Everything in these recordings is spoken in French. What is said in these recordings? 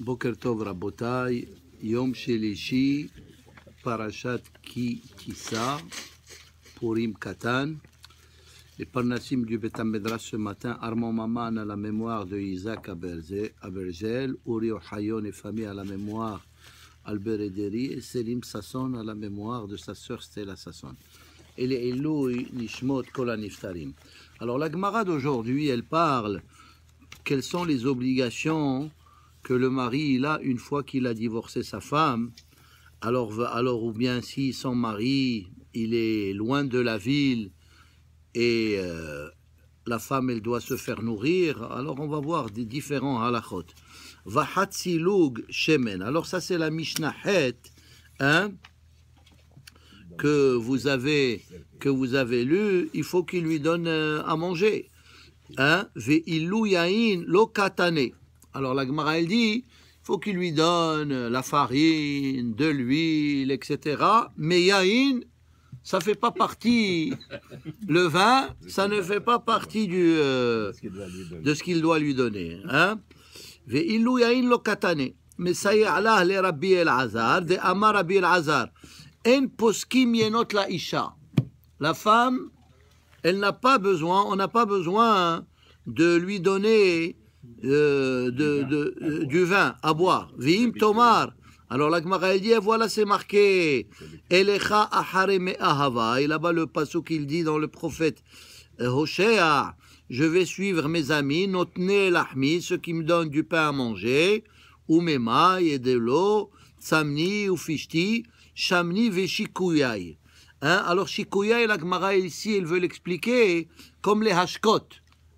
Boker Tov Rabotai, Yom Shelishi, Parashat Ki Tissa, Purim Katan. Les Parnassim du Beta ce matin, Armand Maman à la mémoire de Isaac Abergel, Uri Ohayon et famille à la mémoire Albert Ederi et Selim Sasson à la mémoire de sa sœur Stella Sasson. Et les Eloui Nishmot Kolaniftarim. Alors la Gemara d'aujourd'hui, elle parle quelles sont les obligations que le mari, il a, une fois qu'il a divorcé sa femme, alors, alors ou bien si son mari, il est loin de la ville et euh, la femme, elle doit se faire nourrir, alors on va voir des différents halakhot. Vahatzilug shemen. Alors ça, c'est la mishnahet hein, que vous avez que vous avez lu, il faut qu'il lui donne euh, à manger. Hein? lo katane. Alors la Gemara, elle dit, faut qu'il lui donne la farine, de l'huile, etc. Mais yaïn, ça fait pas partie. Le vin, ça ne fait pas partie du, euh, de ce qu'il doit lui donner. Hein? Mais ça y est, Allah, les Rabbi El Azar, de Amar Rabbi El Azar. En poskim yenot la isha. La femme, elle n'a pas besoin, on n'a pas besoin de lui donner euh, du vin à boire. Vim tomar. Alors la Gemara, elle dit, voilà, c'est marqué. Elecha Et là-bas, le passo qu'il dit dans le prophète euh, Hoshea, je vais suivre mes amis, lahmi, ceux qui me donnent du pain à manger, ou mailles et de l'eau, samni, ou fishti, shamni, Hein? Alors, Shikouyai, la Gemara, ici, elle veut l'expliquer comme les hashkot.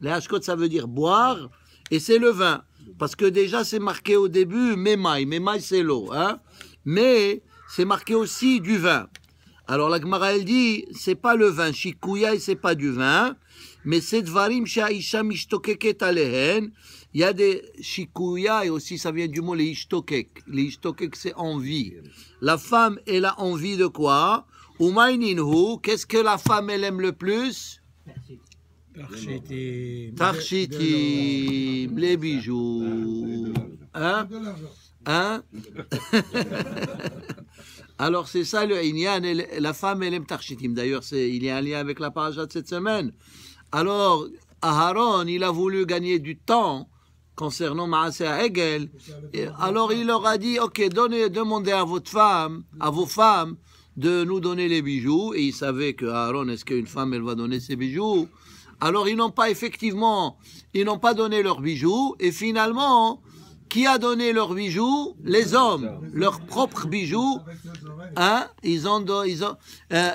Les hashkot, ça veut dire boire et c'est le vin. Parce que déjà, c'est marqué au début Mémaï. Mémaï, c'est l'eau. Hein? Mais c'est marqué aussi du vin. Alors la Gemara, elle dit c'est pas le vin. et c'est pas du vin. Mais c'est Dvarim Shaisha Mishtokeket Alehen. Il y a des et aussi, ça vient du mot les Ishtokek. Les Ishtokek, c'est envie. La femme, elle a envie de quoi Umaininhu, qu'est-ce que la femme, elle aime le plus Tarchitim, les bijoux. Hein Hein Alors c'est ça le Inyan, la femme elle aime Tarchitim. D'ailleurs, il y a un lien avec la paracha de cette semaine. Alors, Aaron, il a voulu gagner du temps concernant Maaseh Hegel. Alors il leur a dit, ok, donnez, demandez à votre femme, à vos femmes, de nous donner les bijoux. Et il savait que Aaron, est-ce qu'une femme, elle va donner ses bijoux alors ils n'ont pas effectivement, ils n'ont pas donné leurs bijoux. Et finalement, qui a donné leurs bijoux Les hommes, leurs propres bijoux. Hein Ils ont, ils ont. Euh,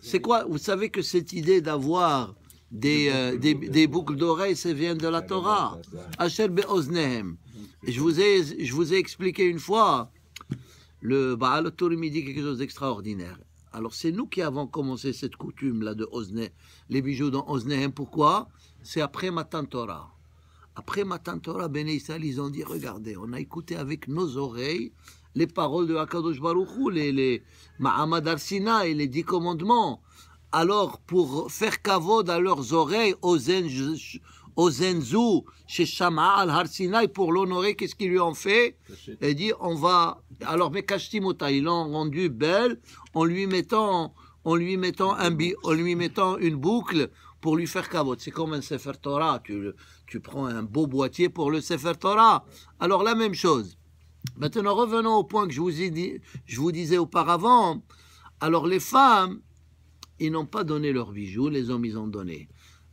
C'est quoi Vous savez que cette idée d'avoir des, euh, des, boucles d'oreilles, ça vient de la Torah. Je vous ai, je vous ai expliqué une fois. Le Baal Turim dit quelque chose d'extraordinaire. Alors c'est nous qui avons commencé cette coutume-là de Osné, les bijoux dans Osnehem. Hein, pourquoi C'est après Matantora. Après Matantora, Torah, ben Béné ils ont dit, regardez, on a écouté avec nos oreilles les paroles de Akadosh Baruchou, les, les Mahamad et les dix commandements. Alors, pour faire caveau dans leurs oreilles, Ozen Zenzou, chez Shama al Harsinaï, pour l'honorer, qu'est-ce qu'ils lui ont fait Il dit, on va... Alors, Mekashtimota, ils l'ont rendu belle en lui mettant, en lui mettant, un, en lui mettant une boucle pour lui faire cavote. C'est comme un Sefer Torah, tu, prends un beau boîtier pour le Sefer Torah. Alors, la même chose. Maintenant, revenons au point que je vous, ai je vous disais auparavant. Alors, les femmes, ils n'ont pas donné leurs bijoux, les hommes, ils ont donné.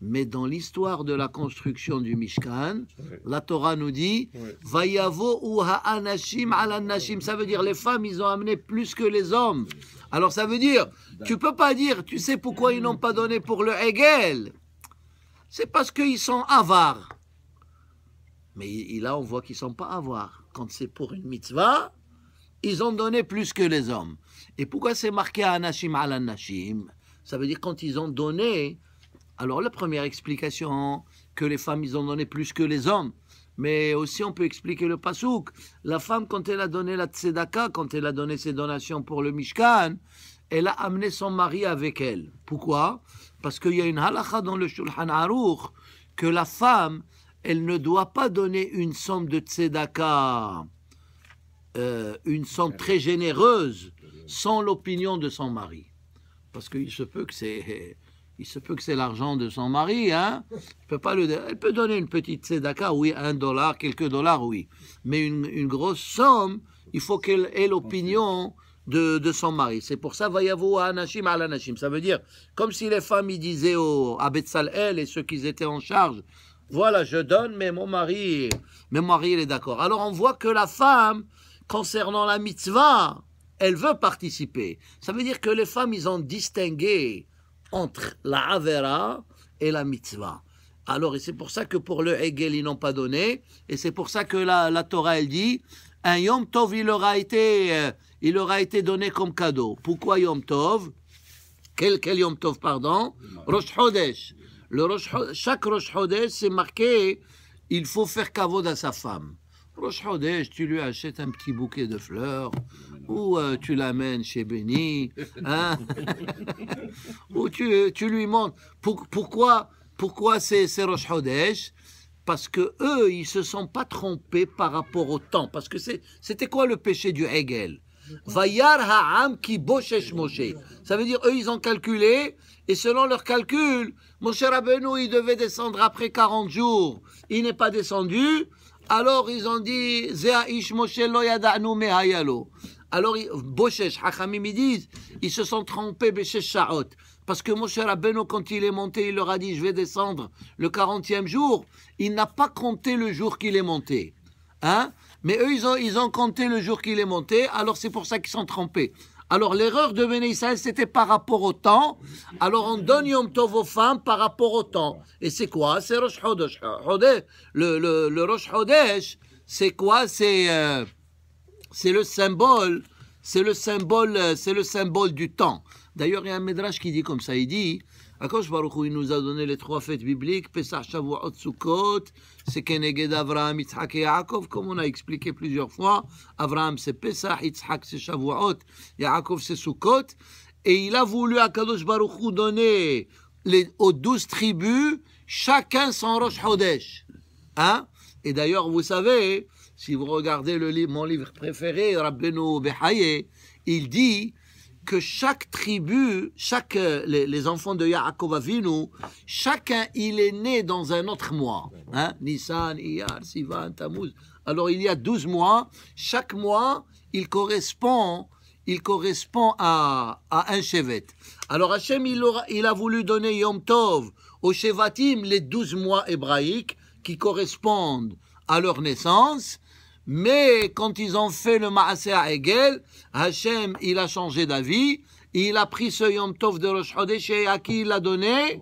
Mais dans l'histoire de la construction du Mishkan, la Torah nous dit oui. Vayavo ou ha'anashim al Ça veut dire les femmes, ils ont amené plus que les hommes. Alors ça veut dire, tu peux pas dire, tu sais pourquoi ils n'ont pas donné pour le Hegel C'est parce qu'ils sont avares. Mais là, on voit qu'ils sont pas avares. Quand c'est pour une mitzvah, ils ont donné plus que les hommes. Et pourquoi c'est marqué Anashim al-anashim Ça veut dire quand ils ont donné alors la première explication, que les femmes, ils ont donné plus que les hommes. Mais aussi, on peut expliquer le pasouk. La femme, quand elle a donné la tzedaka, quand elle a donné ses donations pour le Mishkan, elle a amené son mari avec elle. Pourquoi Parce qu'il y a une halacha dans le Shulchan Aruch que la femme, elle ne doit pas donner une somme de tzedaka, euh, une somme très généreuse, sans l'opinion de son mari. Parce qu'il se peut que c'est il se peut que c'est l'argent de son mari, hein Elle peut, pas le, elle peut donner une petite tzedaka, oui, un dollar, quelques dollars, oui. Mais une, grosse somme, il faut qu'elle ait l'opinion de, son mari. C'est pour ça, Vayavo Anashim al Anashim. Ça veut dire, comme si les femmes disaient au, à elle et ceux qui étaient en charge, voilà, je donne, mais mon mari, mais mon mari, il est d'accord. Alors on voit que la femme, concernant la mitzvah, elle veut participer. Ça veut dire que les femmes, ils ont distingué entre la Avera et la mitzvah. Alors, et c'est pour ça que pour le Hegel, ils n'ont pas donné, et c'est pour ça que la, la, Torah, elle dit, un Yom Tov, il aura été, euh, il aura été donné comme cadeau. Pourquoi Yom Tov quel, quel Yom Tov, pardon Rosh Le chaque Rosh c'est marqué, il faut faire caveau à sa femme. Rosh Hodesh, tu lui achètes un petit bouquet de fleurs, ou euh, tu l'amènes chez Béni, hein ou tu, lui montres. pourquoi pourquoi c'est Rosh Hodesh Parce que eux, ils se sont pas trompés par rapport au temps. Parce que c'était quoi le péché du Hegel Vayar ha'am ki boshesh Moshe. Ça veut dire, eux, ils ont calculé, et selon leur calcul, « Moshe Rabbeinu, il devait descendre après 40 jours. Il n'est pas descendu. Alors ils ont dit, ish Moshe lo yada'nu mehayalo. Alors, Boshesh, Hachamim, ils disent, ils se sont trompés, Boshesh Sha'ot. Parce que Moshe Rabbeinu, quand il est monté, il leur a dit, je vais descendre le 40e jour. Il n'a pas compté le jour qu'il est monté. Hein Mais eux, ils ont, ils ont compté le jour qu'il est monté, alors c'est pour ça qu'ils sont trompés. Alors l'erreur de Béné c'était par rapport au temps. Alors on donne Yom Tov aux femmes par rapport au temps. Et c'est quoi C'est Rosh Hodesh. Le, Hodesh, c'est quoi C'est... Euh, c'est le symbole, c'est le symbole, c'est le symbole du temps. D'ailleurs, il y a un Midrash qui dit comme ça, il dit, Akadosh Baruch Hu, il nous a donné les trois fêtes bibliques, Pesach, Shavuot, Sukkot, c'est Keneged Avraham, Yitzhak et Yaakov, comme on a expliqué plusieurs fois, Avraham c'est Pesach, Yitzhak c'est Shavuot, Yaakov c'est Sukkot, et il a voulu Akadosh Kadosh Baruch Hu donner aux douze tribus, chacun son Rosh Hodesh. Hein et d'ailleurs, vous savez, si vous regardez le livre, mon livre préféré, Rabbeinu Behaye, il dit que chaque tribu, chaque, euh, les, enfants de Yaakov Avinu, chacun, il est né dans un autre mois. Hein? Nissan, Iyar, Sivan, Tammuz. Alors, il y a douze mois. Chaque mois, il correspond, il correspond à, un chevet. Alors, Hachem, il, aura, il a voulu donner Yom Tov au Shevatim les douze mois hébraïques qui correspondent à leur naissance mais quand ils ont fait le maasé à Hegel, Hachem, il a changé d'avis. Il a pris ce Yom Tov de Rosh Chodesh et à qui il l'a donné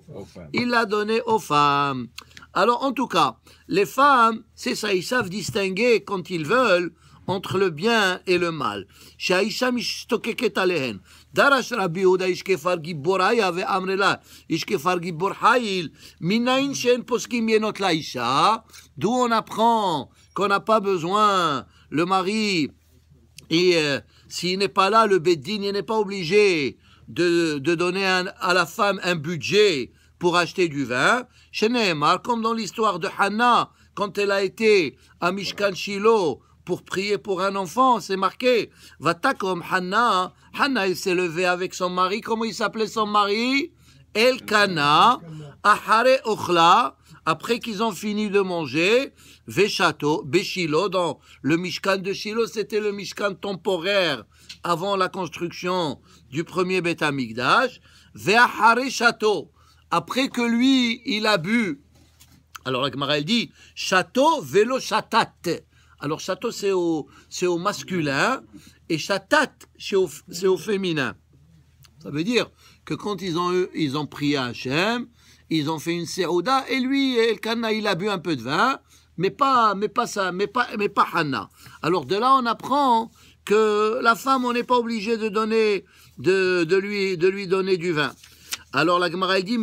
Il l'a donné aux femmes. Alors, en tout cas, les femmes, c'est ça, ils savent distinguer quand ils veulent entre le bien et le mal. D'où on apprend qu'on n'a pas besoin. Le mari, et euh, s'il n'est pas là, le il n'est pas obligé de, donner à la femme un budget pour acheter du vin. Chez comme dans l'histoire de Hannah, quand elle a été à Mishkan Shiloh pour prier pour un enfant, c'est marqué. Vata comme Hannah, hein. Hannah, elle s'est levée avec son mari. Comment il s'appelait son mari Elkana, Ahare Ochla, après qu'ils ont fini de manger, Veshato, Béchilo, dans le Mishkan de Shiloh, c'était le Mishkan temporaire avant la construction du premier Beth Château après que lui, il a bu. Alors la Gemara, elle dit, Château, vélo, chatat. Alors château, c'est au, masculin, et chatat, c'est au, féminin. Ça veut dire que quand ils ont, eu, ils ont prié à ils ont fait une séroda et lui, El Kana, il a bu un peu de vin, mais pas, mais pas ça, mais pas, mais pas Hanna. Alors de là, on apprend que la femme, on n'est pas obligé de donner, de, lui, de lui donner du vin. Alors la Gemara dit,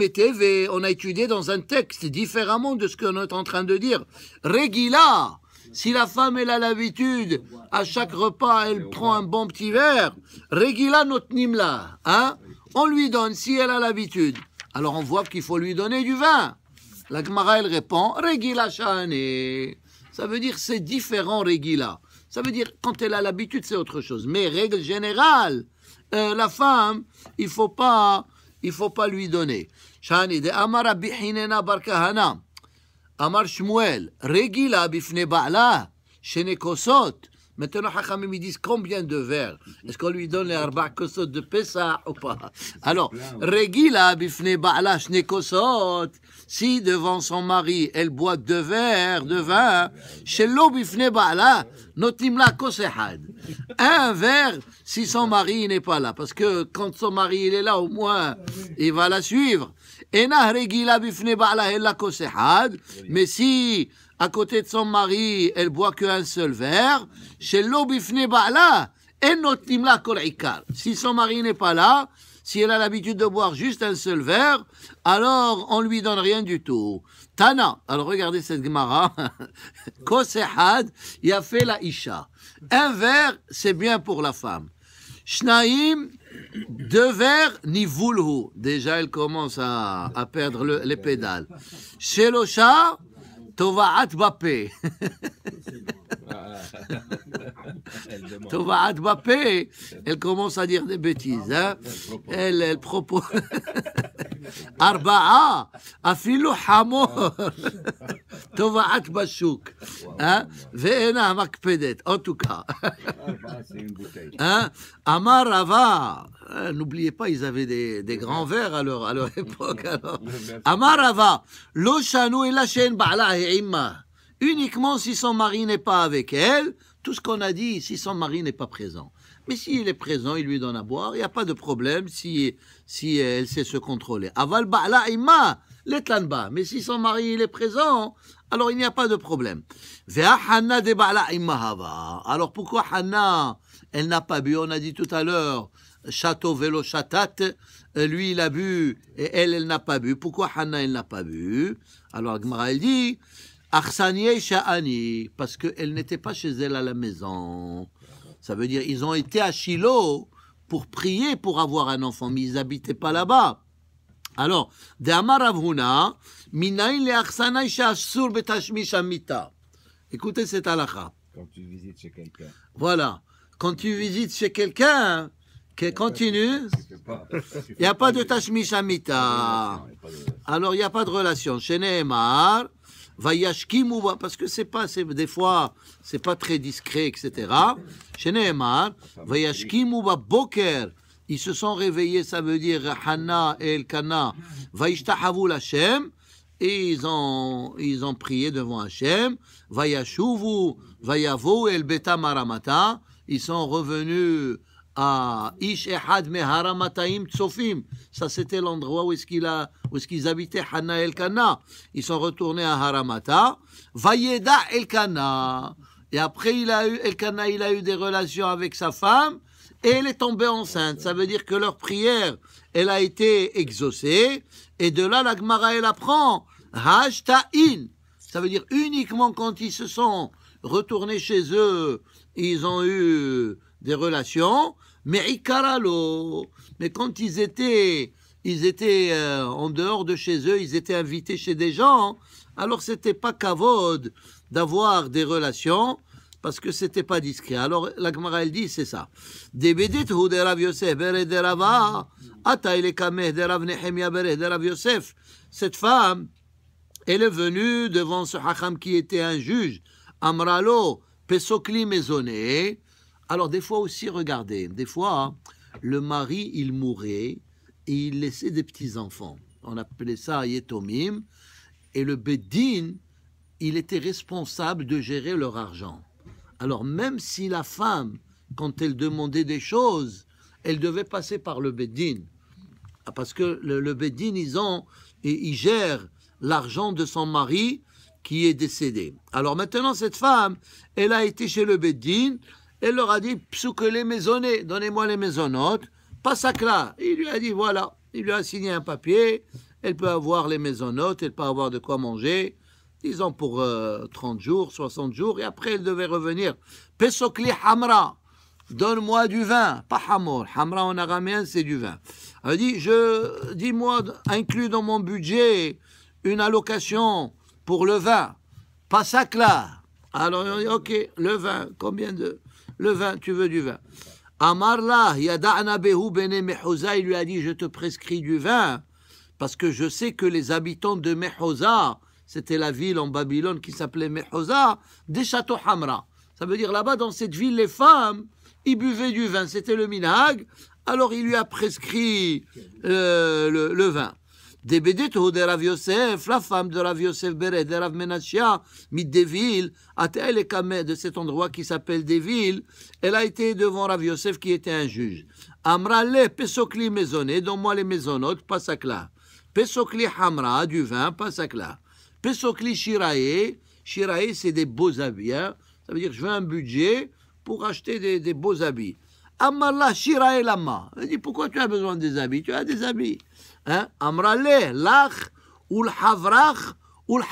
on a étudié dans un texte différemment de ce qu'on est en train de dire. Regila, si la femme, elle a l'habitude, à chaque repas, elle prend un bon petit verre. Regila notnimla, hein? On lui donne si elle a l'habitude. Alors on voit qu'il faut lui donner du vin. La Gemara, elle répond Regila Shahane. Ça veut dire c'est différent, Regila. Ça veut dire quand elle a l'habitude, c'est autre chose. Mais règle générale, euh, la femme, il faut pas, il faut pas lui donner. de Regila bifne Maintenant, Hachamim, ils disent combien de verres Est-ce qu'on lui donne les arba kosot de Pessah ou pas Alors, Regila bifne ba'ala kosot. Si devant son mari, elle boit deux verres de vin, shelo bifne ba'ala, notimla kosehad. Un verre si son mari n'est pas là. Parce que quand son mari il est là, au moins, il va la suivre. Ena Regila bifne ba'ala, elle la kosehad. Mais si à côté de son mari, elle boit qu'un seul verre. Chez ba'la, si son mari n'est pas là, si elle a l'habitude de boire juste un seul verre, alors on lui donne rien du tout. Tana, alors regardez cette Gemara. il a fait la Isha. Un verre, c'est bien pour la femme. Shnaim, deux verres, ni Déjà, elle commence à, perdre les pédales. Shelosha, טובעת בפה. Tu vas elle commence à dire des bêtises. Hein. Ah, elle, elle propose. Arbaa, afilu hamo. Ah. Tu vas à Tbashouk. Hein. Véna makpedet, en tout cas. Ah, bah, hein. Amarava. Euh, n'oubliez pas, ils avaient des, grands verres à leur, à leur époque. Amarava. Lo chanou et la chaîne ba'la et imma uniquement si son mari n'est pas avec elle, tout ce qu'on a dit, si son mari n'est pas présent. Mais s'il est présent, il lui donne à boire, il n'y a pas de problème si, si elle sait se contrôler. Aval ba'la ima, l'etlanba. Mais si son mari il est présent, alors il n'y a pas de problème. Alors pourquoi Hanna, elle n'a pas bu On a dit tout à l'heure, château vélo chatat, lui il a bu et elle, elle n'a pas bu. Pourquoi Hanna, elle n'a pas bu Alors Agmara, elle dit, parce elle n'était pas chez elle à la maison. Ça veut dire ils ont été à Shiloh pour prier pour avoir un enfant, mais ils n'habitaient pas là-bas. Alors, Écoutez cette halakha. Quand tu visites chez quelqu'un. Voilà. Quand tu visites chez quelqu'un, qu'elle continue, il n'y a pas de tashmishamita. Alors, il n'y a pas de relation. Chez Nehemar, Vayashkimu, hein, parce que c'est pas, c'est, des fois, c'est pas très discret, etc. Chez yashkimu Vayashkimu boker. Ils se sont réveillés, ça veut dire Hana et Elkana. Vayishtahavu Hashem. Et ils ont, ils ont prié devant Hachem. Vayashuvu, Vayavu, El Beta Maramata. Ils sont revenus à ah, Ish Ehad Meharamataim Tsofim. Ça, c'était l'endroit où est qu'il a, est habitaient Hana Kana. Ils sont retournés à Haramata. Vayeda Elkana. Et après, il a eu, Elkana, il a eu des relations avec sa femme et elle est tombée enceinte. Ça veut dire que leur prière, elle a été exaucée. Et de là, la Gemara, elle apprend. in Ça veut dire uniquement quand ils se sont retournés chez eux, ils ont eu des relations. Mais quand ils étaient, ils étaient euh, en dehors de chez eux, ils étaient invités chez des gens, hein. alors c'était pas cavode d'avoir des relations parce que c'était pas discret. Alors la Gemara elle dit c'est ça. de de de Cette femme elle est venue devant ce hacham qui était un juge. Amralo pesokli maisonné. Alors des fois aussi, regardez, des fois, hein, le mari, il mourait et il laissait des petits-enfants. On appelait ça Yetomim. Et le Bedin, il était responsable de gérer leur argent. Alors même si la femme, quand elle demandait des choses, elle devait passer par le Bedin. Ah, parce que le, beddin », ils, ont, ils gèrent l'argent de son mari qui est décédé. Alors maintenant, cette femme, elle a été chez le Bedin elle leur a dit les maisonné, donnez-moi les maisonnotes. Pas là. Il lui a dit voilà. Il lui a signé un papier. Elle peut avoir les maisonnotes, elle peut avoir de quoi manger. Disons pour 30 euh, jours, 60 jours. Et après, elle devait revenir. Pesokli hamra. Donne-moi du vin, pas hamor. Hamra en araméen, c'est du vin. Elle dit, je, dis-moi, inclus dans mon budget une allocation pour le vin. Pas ça, là. Alors, ok, le vin, combien de le vin, tu veux du vin. Amarla, Yada'na Bene il lui a dit, je te prescris du vin, parce que je sais que les habitants de Mehoza » c'était la ville en Babylone qui s'appelait Mehoza, des châteaux Hamra. Ça veut dire là-bas, dans cette ville, les femmes, ils buvaient du vin, c'était le minag, alors il lui a prescrit euh, le vin femme de Rav Yosef, la femme de Rav Yosef Beret, de Rav Menachia, à tel de cet endroit qui s'appelle Deville, elle a été devant Rav Yosef qui était un juge. Amrale, Pesokli maisonné, dont moi les maisonnotes, pasakla. Pesokli Hamra, du vin, pasakla. Pesokli Shirae, Shirae c'est des beaux habits, ça veut dire je veux un budget pour acheter des beaux habits. Amarla shira elama. Il dit pourquoi tu as besoin des habits Tu as des habits. Hein Amrale lach ou l'havrach ul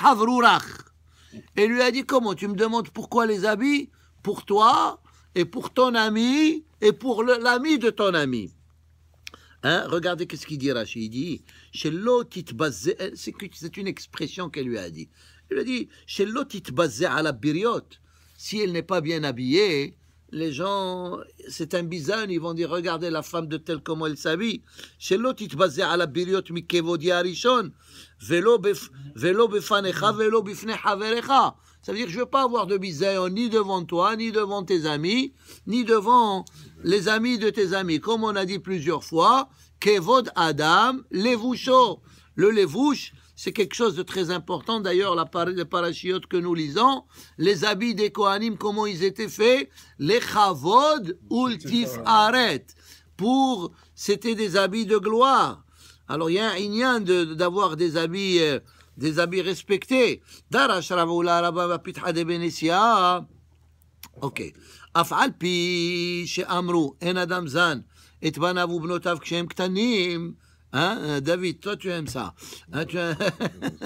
Et lui a dit comment Tu me demandes pourquoi les habits Pour toi et pour ton ami et pour l'ami de ton ami. Hein? Regardez qu'est-ce qu'il dit Rachid. Il dit c'est une expression qu'elle lui a dit. Il lui a dit à la Si elle n'est pas bien habillée, les gens, c'est un bizarre, ils vont dire regardez la femme de tel comment elle s'habille. Chez l'autre, à la biryot à la הראשון, ולא, rishon. Velo befanecha, velo bifne חבריך. Ça veut dire je ne veux pas avoir de bizarre ni devant toi, ni devant tes amis, ni devant les amis de tes amis. Comme on a dit plusieurs fois, Kevod Adam, Levoucho. Le Levouche, c'est quelque chose de très important. D'ailleurs, la parachutes que nous lisons, les habits des Kohanim, comment ils étaient faits Les chavod ultif aret. Pour, c'était des habits de gloire. Alors, il y a un d'avoir des habits, euh, des habits respectés. Ben ok. Af'al pi, Hein, euh, David, toi tu aimes ça. Hein, ah,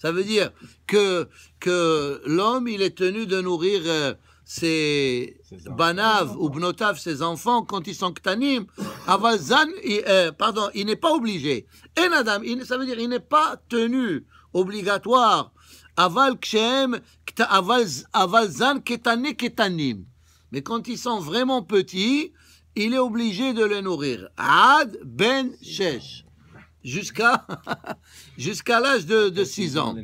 ça veut dire que, que l'homme, il est tenu de nourrir euh, ses banav ou bnotav, ses enfants, quand ils sont ktanim. Avalzan, euh, pardon, il n'est pas obligé. Et madame, ça veut dire il n'est pas tenu obligatoire. Aval kshem, avalzan ketane ketanim. Mais quand ils sont vraiment petits, il est obligé de les nourrir. Ad ben shech jusqu'à jusqu'à l'âge de, 6 ans.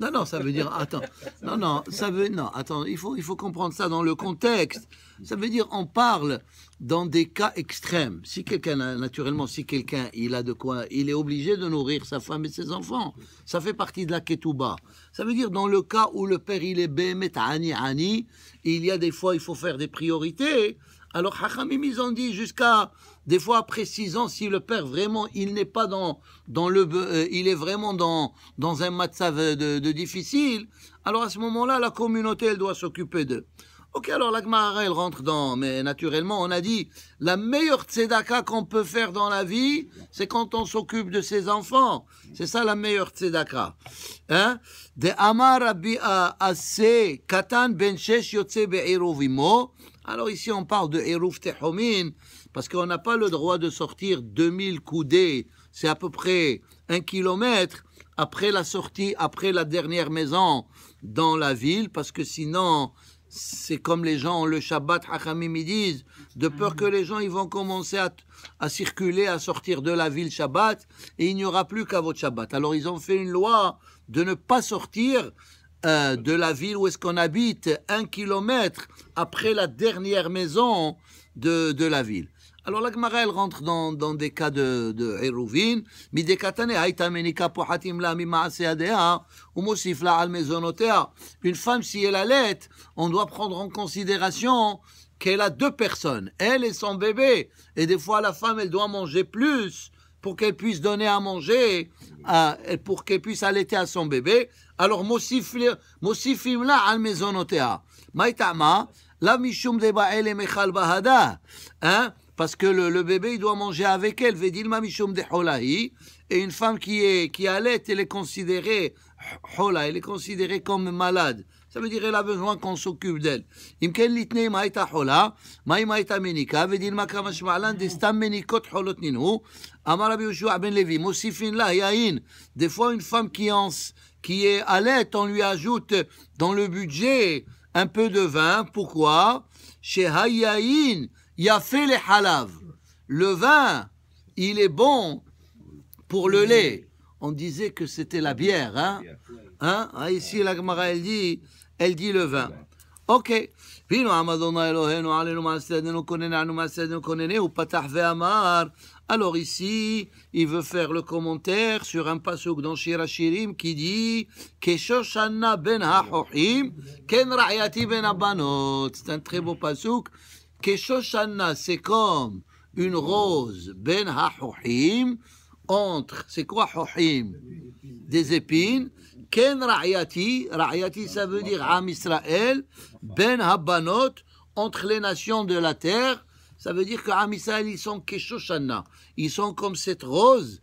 Bah non, non, ça veut dire, attends, non, non, ça veut, non, attends, il faut, il faut comprendre ça dans le contexte. Ça veut dire, on parle dans des cas extrêmes. Si quelqu'un, naturellement, si quelqu'un, il a de quoi, il est obligé de nourrir sa femme et ses enfants. Ça fait partie de la ketouba. Ça veut dire, dans le cas où le père, il est bémet, ani, ani, il y a des fois, il faut faire des priorités. Alors, Hachamim, ils ont dit jusqu'à des fois précisant si le père vraiment il n'est pas dans, dans le euh, il est vraiment dans, dans un matzav de, difficile, alors à ce moment-là la communauté elle doit s'occuper d'eux. Ok, alors la Gemara elle rentre dans, mais naturellement on a dit la meilleure tzedaka qu'on peut faire dans la vie, c'est quand on s'occupe de ses enfants. C'est ça la meilleure tzedaka. Hein? De Amar a Katan Ben Shesh Alors ici on parle de Eruv Tehomin parce qu'on n'a pas le droit de sortir 2000 coudées, c'est à peu près un kilomètre après la sortie, après la dernière maison dans la ville, parce que sinon, c'est comme les gens, le Shabbat, Hachamim, ils disent, de peur que les gens, ils vont commencer à, à circuler, à sortir de la ville Shabbat, et il n'y aura plus qu'à votre Shabbat. Alors, ils ont fait une loi de ne pas sortir euh, de la ville où est-ce qu'on habite, un kilomètre après la dernière maison de, de la ville. Alors la Gemara, elle rentre dans, dans des cas de, de Hérouvin, mais des Une femme, si elle allait, on doit prendre en considération qu'elle a deux personnes, elle et son bébé. Et des fois, la femme, elle doit manger plus pour qu'elle puisse donner à manger, à, pour qu'elle puisse allaiter à son bébé. Alors, la al Maïta'ma, la Mishum Deba Mechal Bahada. Hein? parce que le, bébé, il doit manger avec elle. Et une femme qui, est, qui allait, elle est considérée, elle est considérée comme malade. Ça veut dire qu'elle a besoin qu'on s'occupe d'elle. Des fois, une femme qui, en, qui est allait, on lui ajoute dans le budget un peu de vin. Pourquoi Chez il a fait les halaves. Le vin, il est bon pour le lait. On disait que c'était la bière. Hein? hein? Ah, ici, la Gemara, elle dit, elle dit le vin. Ok. Alors ici, il veut faire le commentaire sur un pasuk dans Shirim qui dit ben ben abanot. C'est un très beau pasuk Keshoshana, c'est comme une rose, ben hachohim, entre, c'est quoi hohim Des épines. Ken ra'yati, ra'yati ça veut dire Am Israël, ben ha-banot, entre les nations de la terre, ça veut dire que ils sont Keshoshana, ils sont comme cette rose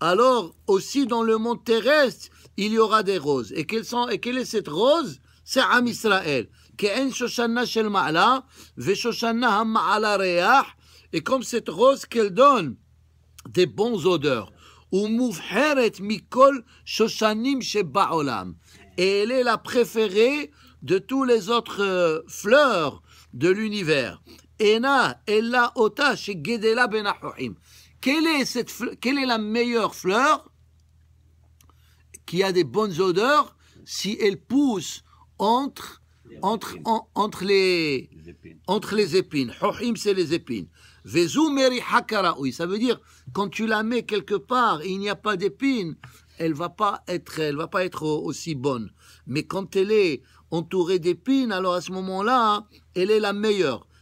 alors aussi dans le monde terrestre, il y aura des roses. Et, sont, et quelle est cette rose C'est Am Israël. Et comme cette rose qu'elle donne des bons odeurs. Et elle est la préférée de tous les autres euh, fleurs de l'univers. Ena, fleurs de Gedela, ben quelle est, quelle est la meilleure fleur qui a des bonnes odeurs si elle pousse entre, entre, entre, les, entre les épines Hohim, c'est les épines. hakaraoui, ça veut dire quand tu la mets quelque part et il n'y a pas d'épines, elle va pas être, elle va pas être aussi bonne. Mais quand elle est entourée d'épines, alors à ce moment-là, elle est la meilleure.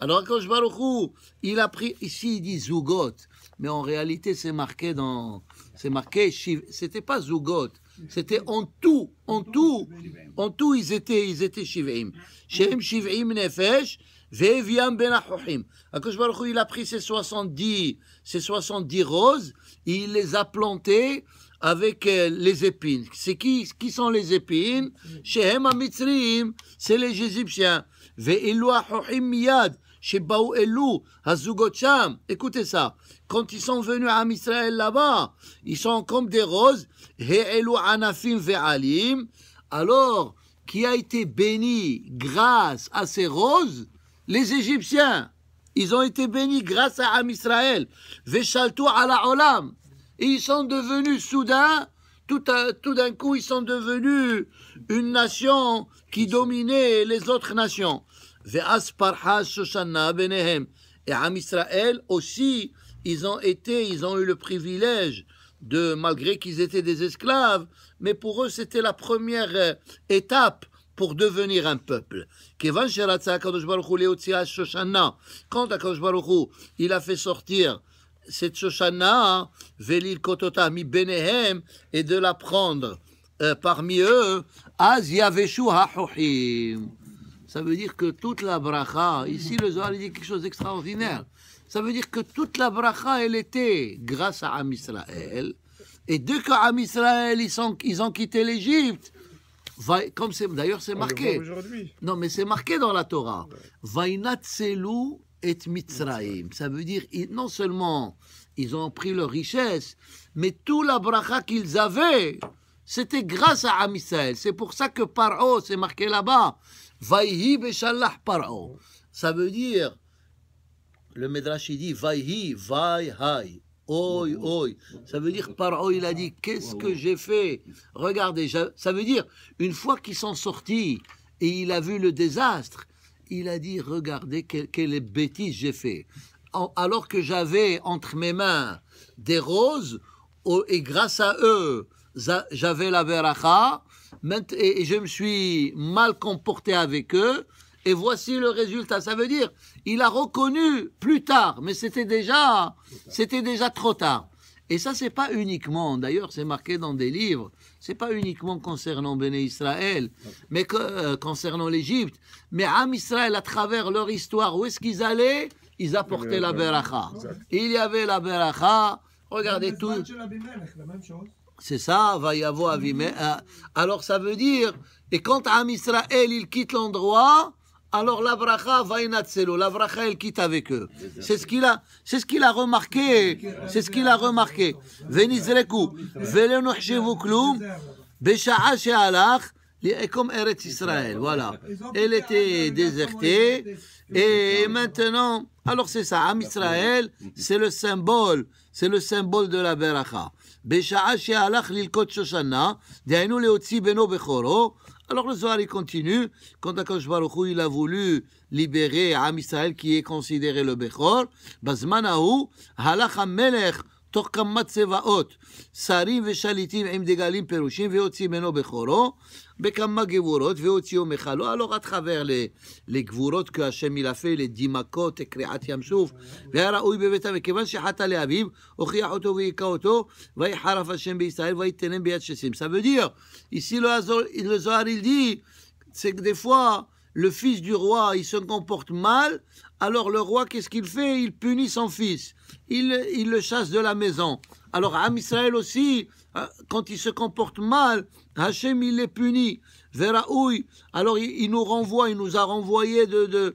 Alors, Baruchou, il a pris, ici, il dit zugot, mais en réalité, c'est marqué dans, c'est marqué, c'était pas zugot, c'était en tout, en tout, en tout, ils étaient, ils étaient Shiv'im. Shem Shiv'im Nefesh, Veviam Ben Achochim. Baruch il a pris ses 70, ses 70 roses, il les a plantées avec euh, les épines. C'est qui, qui sont les épines? Shem Amitzrim, c'est les Égyptiens. Écoutez ça. Quand ils sont venus à Israël là-bas, ils sont comme des roses. Alors, qui a été béni grâce à ces roses Les Égyptiens. Ils ont été bénis grâce à Amisraël. Et ils sont devenus soudain tout, d'un coup, ils sont devenus une nation qui dominait les autres nations. Et à Israël aussi, ils ont été, ils ont eu le privilège de, malgré qu'ils étaient des esclaves, mais pour eux, c'était la première euh, étape pour devenir un peuple. Quand Akadosh Baruch il a fait sortir cette Shoshana, hein, Velil Kotota, mi et de la prendre euh, parmi eux, as Yaveshu Ça veut dire que toute la bracha, ici le Zohar dit quelque chose d'extraordinaire. Ça veut dire que toute la bracha, elle était grâce à Amisraël Et dès qu'Am Israël, ils, sont, ils ont quitté l'Égypte, comme c'est d'ailleurs c'est marqué. Non, mais c'est marqué dans la Torah. Selou et Mitzraïm. Ça veut dire, non seulement ils ont pris leur richesse, mais tout la bracha qu'ils avaient, c'était grâce à Amisael. C'est pour ça que Paro, c'est marqué là-bas, Vaihi Beshallah Paro. Ça veut dire, le Medrash dit, Vaihi, Oi, oi. Ça veut dire, Paro, il a dit, qu'est-ce que j'ai fait Regardez, ça veut dire, une fois qu'ils sont sortis et il a vu le désastre, il a dit, regardez quelle, bêtises bêtise j'ai fait. alors que j'avais entre mes mains des roses, et grâce à eux, j'avais la veracha, et je me suis mal comporté avec eux, et voici le résultat. Ça veut dire, il a reconnu plus tard, mais c'était déjà, c'était déjà trop tard. Et ça, c'est pas uniquement, d'ailleurs, c'est marqué dans des livres, c'est pas uniquement concernant Béné Israël, mais euh, concernant l'Égypte, mais Am Israël, à travers leur histoire, où est-ce qu'ils allaient Ils apportaient la beracha. Il y avait la beracha, regardez tout. C'est ça, va y avoir euh, Alors ça veut dire, et quand Am Israël, il quitte l'endroit, alors la bracha va inatselo. La bracha, elle quitte avec eux. C'est ce qu'il a, c'est ce qu'il a remarqué. C'est ce qu'il a remarqué. Venizreku, velenuchshevu klum, besha'a she'alach, comme eret Israël, voilà. Elle était désertée. Et maintenant, alors c'est ça, Am Israël, c'est le symbole, c'est le symbole de la Beracha. בשעה שהלך ללקוט shoshana, דהיינו להוציא בנו bechoro, alors le Zohar, il continue. Quand Akash Baruch il a voulu libérer Am qui est considéré le Bechor, Bazmanahu, Halach Melech תוך כמה צבאות, שרים ושליטים עם דגלים פירושים, והוציא ממנו בכורו, בכמה גבורות, והוציאו מחלו, הלא לא, רק חבר לגבורות כי השם מלאפה, לדימקות, קריעת ים סוף, והיה ראוי בביתה, וכיוון שחטא לאביו, הוכיח אותו והיכה אותו, ויחרף השם בישראל, ויתנם ביד ששים. Ça veut dire, ici le Zohar il dit, le fils du roi, il se comporte mal, Alors le roi, qu'est-ce qu'il fait Il punit son fils. Il, le chasse de la maison. Alors Am Israël aussi, hein, quand il se comporte mal, Hachem, il les punit. Veraoui, alors il, nous renvoie, il nous a renvoyé de, de,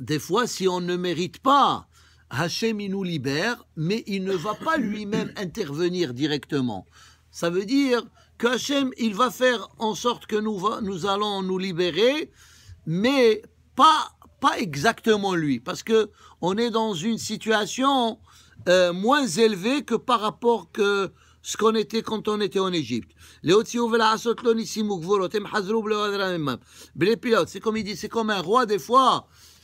des fois, si on ne mérite pas, Hachem, il nous libère, mais il ne va pas lui-même intervenir directement. Ça veut dire qu'Hachem, il va faire en sorte que nous, allons nous libérer, mais pas, exactement lui, parce que on est dans une situation euh, moins élevée que par rapport que ce qu'on était quand on était en Égypte. C'est comme il dit, c'est comme un roi des fois.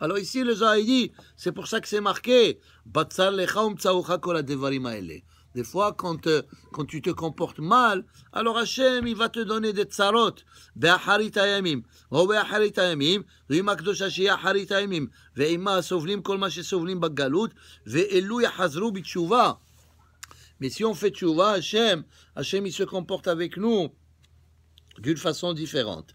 Alors ici le Zaidi, c'est pour ça que c'est marqué, batzal le haumtsa ucha kol advarim eile. Lefo kont euh, quand tu te comportes mal, alors Hashem va te donner des tsarot beacharit hayamim. Uveacharit «Oh, hayamim, rim akdosha she'a charit hayamim ve'im ma soflim kol ma she'soflim bagalut ve'elui yachzru bitshuva. Mais si on fait tshuva, Hachem, Hachem il se comporte avec nous d'une façon différente.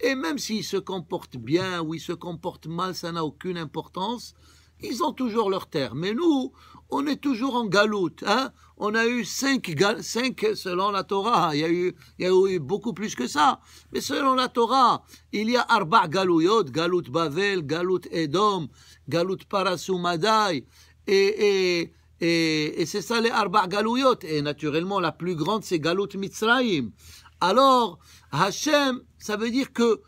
Et même s'ils se comportent bien ou ils se comportent mal, ça n'a aucune importance. Ils ont toujours leur terre. Mais nous, on est toujours en galoute. Hein on a eu cinq, cinq selon la Torah. Il y, a eu, il y a eu beaucoup plus que ça. Mais selon la Torah, il y a Arba Galouyot, galoute Bavel, galut Edom, galut parasumadai. Et, et, et, c'est ça les Arba Galouyot. Et naturellement, la plus grande, c'est galut Mitzrayim alors Hachem, ça veut dire que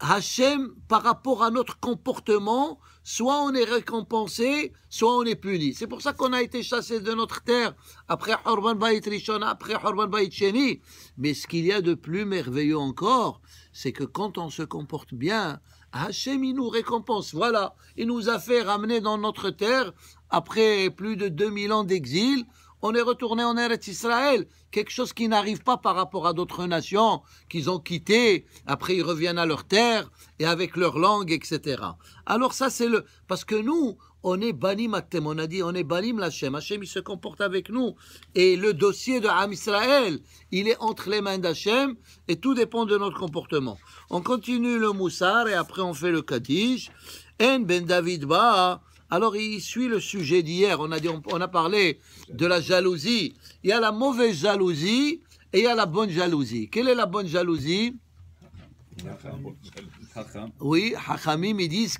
Hachem, par rapport à notre comportement, soit on est récompensé, soit on est puni. C'est pour ça qu'on a été chassé de notre terre après Horban Bayit après Horban Bayit Mais ce qu'il y a de plus merveilleux encore, c'est que quand on se comporte bien, Hachem, il nous récompense. Voilà, il nous a fait ramener dans notre terre après plus de 2000 ans d'exil on est retourné en Eretz Israël, quelque chose qui n'arrive pas par rapport à d'autres nations qu'ils ont quittées, après ils reviennent à leur terre et avec leur langue, etc. Alors ça c'est le... Parce que nous, on est banim Atem, on a dit on est banim l'Hachem, Hachem il se comporte avec nous, et le dossier de Ham Israël, il est entre les mains d'Hachem, et tout dépend de notre comportement. On continue le Moussar et après on fait le Kaddish, En Ben David Ba... Alors il suit le sujet d'hier, on, a on, a parlé de la jalousie. Il y a la mauvaise jalousie et il y a la bonne jalousie. Quelle est la bonne jalousie oui, ils disent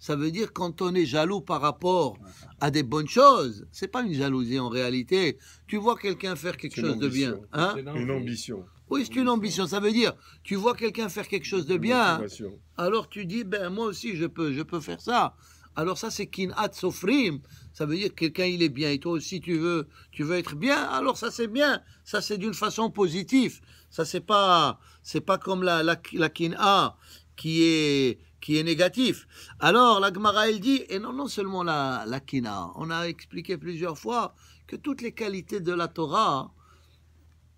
Ça veut dire quand on est jaloux par rapport à des bonnes choses. C'est pas une jalousie en réalité. Tu vois quelqu'un faire quelque chose de bien. Hein? Une ambition. Oui, c'est une ambition. Ça veut dire, tu vois quelqu'un faire quelque chose de bien, alors tu dis, ben moi aussi je peux, je peux faire ça. Alors ça, c'est kin'at sofrim. Ça veut dire quelqu'un il est bien et toi aussi tu veux, tu veux être bien. Alors ça c'est bien. Ça c'est d'une façon positive. Ça c'est pas, c'est pas comme la, la, la kin'a qui est, qui est négatif. Alors la Gemara elle dit et non non seulement la, la kin'a. On a expliqué plusieurs fois que toutes les qualités de la Torah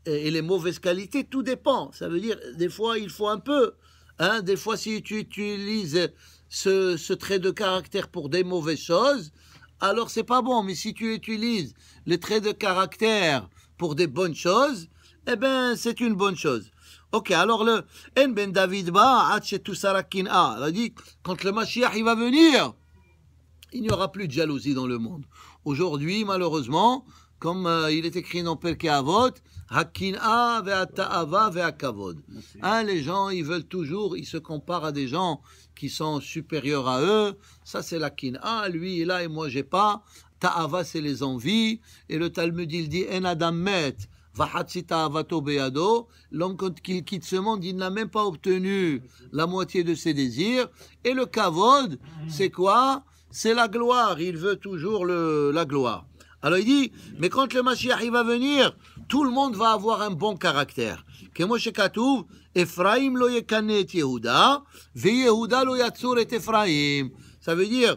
et les mauvaises qualités, tout dépend. Ça veut dire, des fois, il faut un peu. Hein, des fois, si tu utilises ce, trait de caractère pour des mauvaises choses, alors c'est pas bon. Mais si tu utilises le trait de caractère pour des bonnes choses, eh ben, c'est une bonne chose. Ok, alors le En ben David Ba, Sarakin A, ah, il a dit, quand le Mashiach il va venir, il n'y aura plus de jalousie dans le monde. Aujourd'hui, malheureusement, comme euh, il est écrit dans Perkei Avot, Hakina Hein, les gens, ils veulent toujours, ils se comparent à des gens qui sont supérieurs à eux. Ça, c'est la kina. Ah, lui, il a et moi, j'ai pas. Ta'ava, c'est les envies. Et le Talmud, il dit, en adam met. L'homme, quand il quitte ce monde, il n'a même pas obtenu la moitié de ses désirs. Et le kavod, c'est quoi C'est la gloire. Il veut toujours la gloire. Alors il dit, mais quand le Mashiach va venir, tout le monde va avoir un bon caractère. Que Moshe Katouv, Ephraim lo yekanet Yehuda, ve Yehuda lo yatsur et Ephraim. Ça veut dire,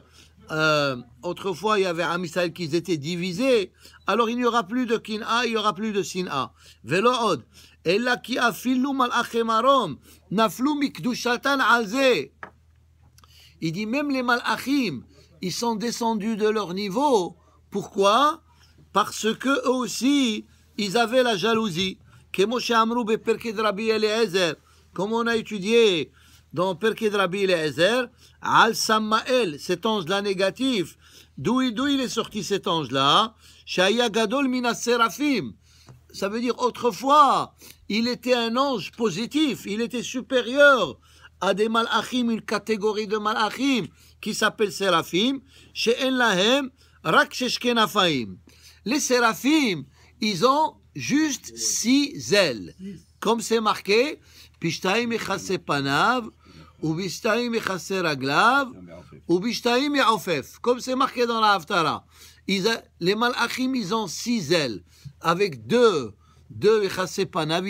euh, autrefois il y avait un qu'ils qui étaient divisés, alors il n'y aura plus de Kin'a, il n'y aura plus de Sin'a. Velo od. Ella ki qui mal filou malachim arom, naflou mikdushatan alze. Il dit, même les malachim, ils sont descendus de leur niveau, pourquoi Parce que eux aussi, ils avaient la jalousie. Ben comme on a étudié dans Perkid Rabbi Al Samael, cet ange-là négatif, d'où il est sorti cet ange-là Shaya Gadol mina Ça veut dire autrefois, il était un ange positif, il était supérieur à des malachim, une catégorie de malachim qui s'appelle Séraphim. Chez Lahem, les séraphim, ils ont juste six ailes, comme c'est marqué, Pishtaim Panav, Ubishtaim Raglav, Ubishtaim comme c'est marqué dans la Haftara. les Malachim, ils ont six ailes, avec deux, deux ils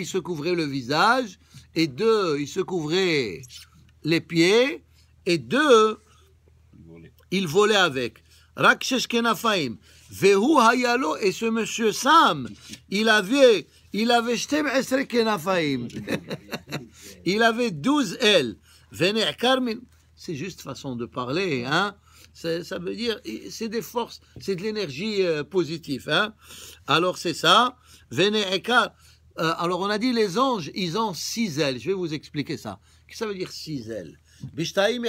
se couvraient le visage, et deux, ils se couvraient les pieds, et deux, ils volaient avec kenafaim. Vehu Hayalo, et ce monsieur Sam, il avait, il avait kenafaim. il avait 12 ailes. Venez c'est juste façon de parler, hein. Ça veut dire, c'est des forces, c'est de l'énergie euh, positive, hein. Alors c'est ça. Venez euh, alors on a dit les anges, ils ont 6 ailes. Je vais vous expliquer ça. Qu'est-ce que ça veut dire six ailes? Bishtaim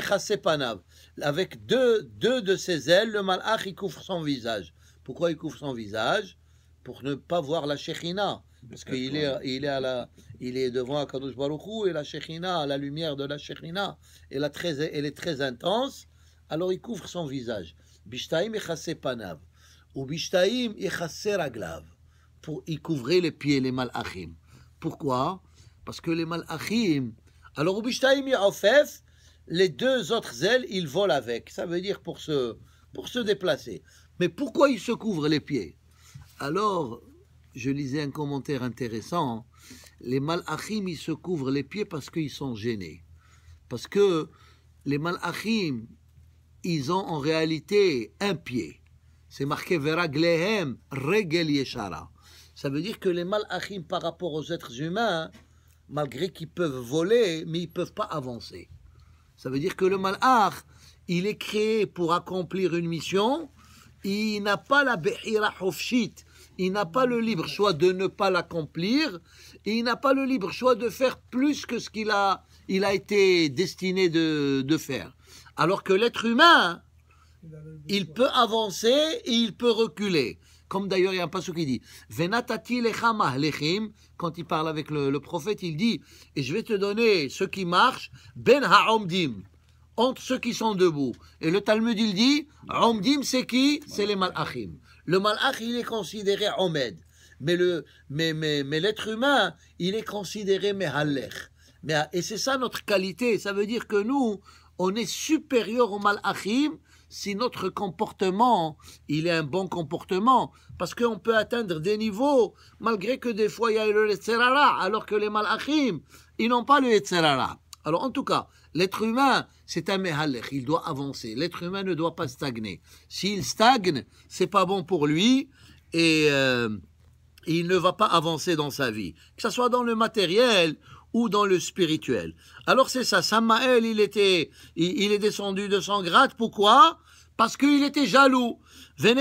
panav avec deux, de ses ailes, le malach, il couvre son visage. Pourquoi il couvre son visage Pour ne pas voir la Shekhina. Parce qu'il est, devant Akadosh Baruchou et la Shekhina, la lumière de la Shekhina, elle, est très intense. Alors il couvre son visage. Bishtaim panav. Ou bishtaim Pour y couvrir les pieds, les malachim. Pourquoi Parce que les malachim. Alors, ou bishtaim a les deux autres ailes, ils volent avec. Ça veut dire pour se, pour se déplacer. Mais pourquoi ils se couvrent les pieds Alors, je lisais un commentaire intéressant. Les malachim, ils se couvrent les pieds parce qu'ils sont gênés. Parce que les malachim, ils ont en réalité un pied. C'est marqué Glehem, Regel Yeshara. Ça veut dire que les malachim, par rapport aux êtres humains, malgré qu'ils peuvent voler, mais ils ne peuvent pas avancer. Ça veut dire que le malach, il est créé pour accomplir une mission. Il n'a pas la Il n'a pas le libre choix de ne pas l'accomplir. Et il n'a pas le libre choix de faire plus que ce qu'il a, il a été destiné de, de faire. Alors que l'être humain, il peut avancer et il peut reculer. Comme d'ailleurs il y a un passage qui dit Venatati Quand il parle avec le, prophète, il dit Et je vais te donner ceux qui marchent, ben haomdim, entre ceux qui sont debout. Et le Talmud, il dit Omdim, c'est qui C'est les malachim. Le malach, il est considéré omed. Mais l'être mais, mais, mais humain, il est considéré mehalech. et c'est ça notre qualité. Ça veut dire que nous, on est supérieur aux malachim si notre comportement, il est un bon comportement, parce qu'on peut atteindre des niveaux, malgré que des fois il y a le etzerara » alors que les Malachim, ils n'ont pas le etzerara ». Alors en tout cas, l'être humain, c'est un Mehalech, il doit avancer. L'être humain ne doit pas stagner. S'il stagne, c'est pas bon pour lui, et... Euh, il ne va pas avancer dans sa vie, que ce soit dans le matériel ou dans le spirituel. Alors c'est ça, Samaël, il était, il, est descendu de son grade, pourquoi Parce qu'il était jaloux. Parce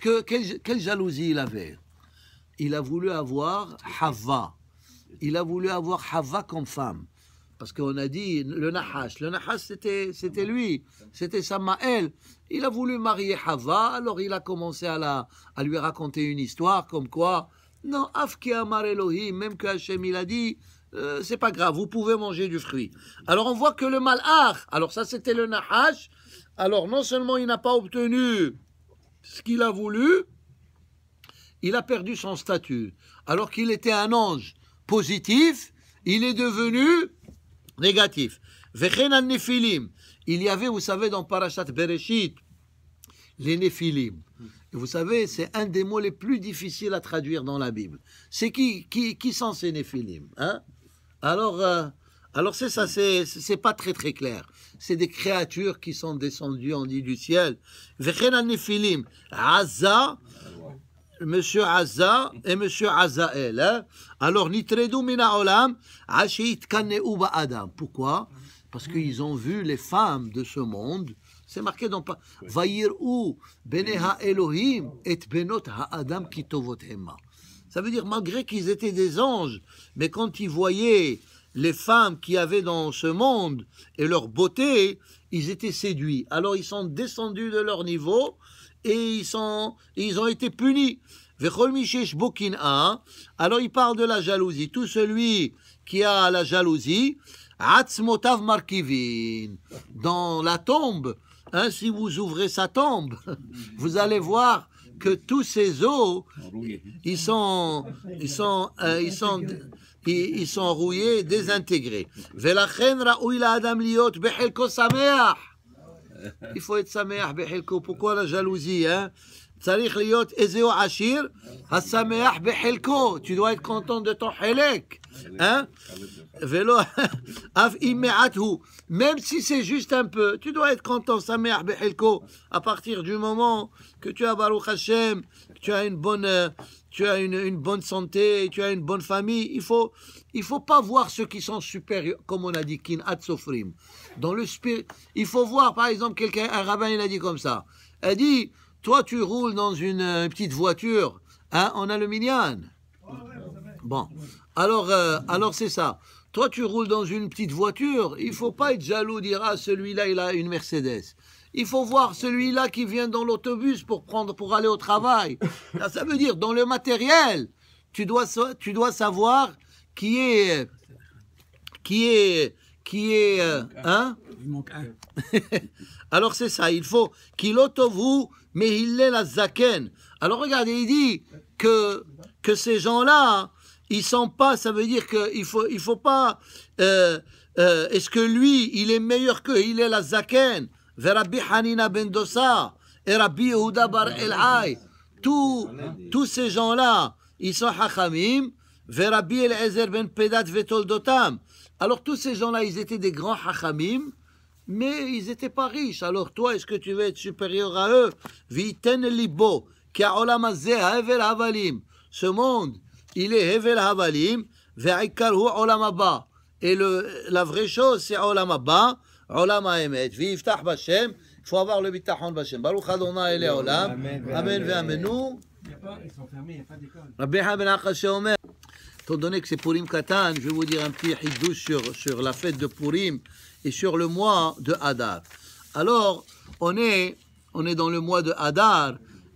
que quelle, jalousie il avait Il a voulu avoir Hava. Il a voulu avoir Hava comme femme. Parce qu'on a dit le Nahash. Le Nahash, c'était, c'était lui, c'était Samaël. Il a voulu marier Hava, alors il a commencé à, la, à lui raconter une histoire comme quoi non, Afki Amar Elohim, même que Hachem il a dit, euh, c'est pas grave, vous pouvez manger du fruit. Alors on voit que le malach, alors ça c'était le nahash, alors non seulement il n'a pas obtenu ce qu'il a voulu, il a perdu son statut. Alors qu'il était un ange positif, il est devenu négatif. Il y avait, vous savez, dans Parashat Bereshit, les nefilim » vous savez, c'est un des mots les plus difficiles à traduire dans la Bible. C'est qui, qui, qui sont ces Néphilim hein Alors, euh, alors c'est ça, c'est pas très très clair. C'est des créatures qui sont descendues, en dit, du ciel. Néphilim, Aza, Monsieur Azza et Monsieur Azael. Hein alors, nitredu mina olam, Adam. Pourquoi Parce qu'ils ont vu les femmes de ce monde c'est marqué dans pas. Elohim et benot Ça veut dire, malgré qu'ils étaient des anges, mais quand ils voyaient les femmes qui avaient dans ce monde et leur beauté, ils étaient séduits. Alors ils sont descendus de leur niveau et ils, sont, ils ont été punis. Alors il parle de la jalousie. Tout celui qui a la jalousie, dans la tombe, Hein, si vous ouvrez sa tombe, vous allez voir que tous ses os, ils sont, ils sont, euh, ils sont, ils, sont rouillés, désintégrés. Il faut être saméach Pourquoi la jalousie hein? Tu dois être content de ton חלק. Hein? vélo, même si c'est juste un peu, tu dois être content, Samer Behelko, à partir du moment que tu as Baruch Hashem, que tu as une bonne, euh, tu as une, bonne santé, tu as une bonne famille, il faut, il faut pas voir ceux qui sont supérieurs, comme on a dit, kin Dans le spirit, il faut voir, par exemple, quelqu'un, un rabbin, il a dit comme ça. a dit, toi, tu roules dans une, euh, petite voiture, en hein, en Bon. Alors, euh, alors c'est ça. Toi, tu roules dans une petite voiture, il faut pas être jaloux, dire celui-là il a une Mercedes. Il faut voir celui-là qui vient dans l'autobus pour prendre pour aller au travail. Ça, veut dire dans le matériel, tu dois tu dois savoir qui est qui est qui est hein il manque un. Alors c'est ça, il faut qu'il vous mais il est la zaken. Alors regardez, il dit que que ces gens-là hein, il sont pas, ça veut dire qu'il faut, il faut pas. Euh, euh, est-ce que lui, il est meilleur que il est la zaken? Rabbi Hanina Ben Dosa et Rabbi Yehuda Bar El Tous, tous ces gens-là, ils sont hachamim. Rabbi El Ben Pedat Vetoldotam. Alors tous ces gens-là, ils étaient des grands hachamim mais ils n'étaient pas riches. Alors toi, est-ce que tu veux être supérieur à eux Viten libo, Ce monde, il est Hevel Havalim, Ve'ikarhu Olam Et le, la vraie chose, c'est Olam Abba, Olam Ha'emet, Viftah Bashem, il faut avoir le bitachon Bashem. Baruch Adonai Ele Olam, Amen Ve'amenu. Ils sont fermés, il n'y a pas d'école. Rabbi Ben Akash Omer. Étant donné que c'est Purim Katan, je vais vous dire un petit hidou sur, sur la fête de Purim et sur le mois de Hadar. Alors, on est, on est dans le mois de Hadar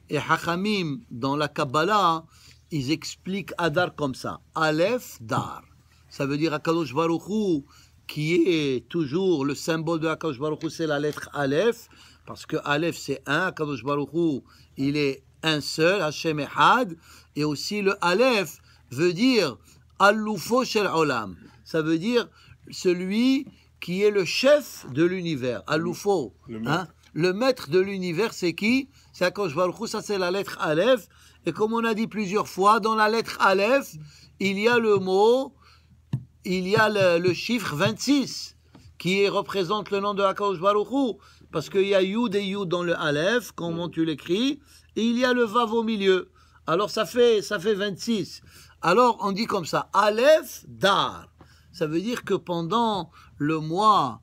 et Hachamim, dans la Kabbalah, ils expliquent Adar comme ça. Aleph Dar. Ça veut dire Akadosh Baruchou, qui est toujours le symbole de Akadosh Baruchou, c'est la lettre Aleph, parce que Aleph c'est un, Akadosh Baruchou, il est un seul, Hashem Had, et aussi le Aleph veut dire Aloufo Shel Olam. Ça veut dire celui qui est le chef de l'univers, Aloufo. Le, hein? le maître de l'univers, c'est qui C'est Akadosh Baruchou, ça c'est la lettre Aleph. Et comme on a dit plusieurs fois, dans la lettre Aleph, il y a le mot, il y a le, chiffre 26 qui représente le nom de Hakadosh Baruch parce qu'il y a Yud et Yud dans le Aleph, comment tu l'écris, et il y a le Vav au milieu. Alors ça fait, ça fait 26. Alors on dit comme ça, Aleph Dar. Ça veut dire que pendant le mois